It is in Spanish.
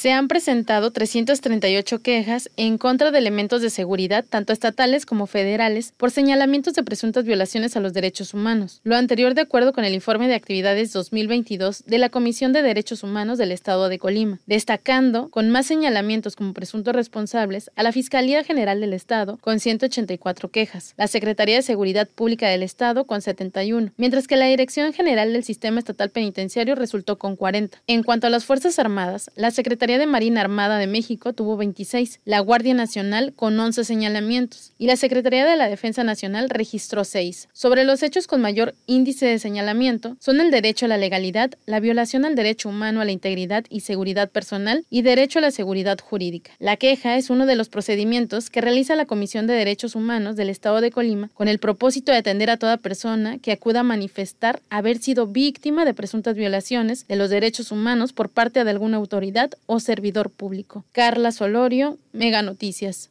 se han presentado 338 quejas en contra de elementos de seguridad, tanto estatales como federales, por señalamientos de presuntas violaciones a los derechos humanos. Lo anterior de acuerdo con el informe de actividades 2022 de la Comisión de Derechos Humanos del Estado de Colima, destacando con más señalamientos como presuntos responsables a la Fiscalía General del Estado con 184 quejas, la Secretaría de Seguridad Pública del Estado con 71, mientras que la Dirección General del Sistema Estatal Penitenciario resultó con 40. En cuanto a las Fuerzas Armadas, la Secretaría de Marina Armada de México tuvo 26, la Guardia Nacional con 11 señalamientos y la Secretaría de la Defensa Nacional registró 6. Sobre los hechos con mayor índice de señalamiento son el derecho a la legalidad, la violación al derecho humano a la integridad y seguridad personal y derecho a la seguridad jurídica. La queja es uno de los procedimientos que realiza la Comisión de Derechos Humanos del Estado de Colima con el propósito de atender a toda persona que acuda a manifestar haber sido víctima de presuntas violaciones de los derechos humanos por parte de alguna autoridad o servidor público. Carla Solorio, Mega Noticias.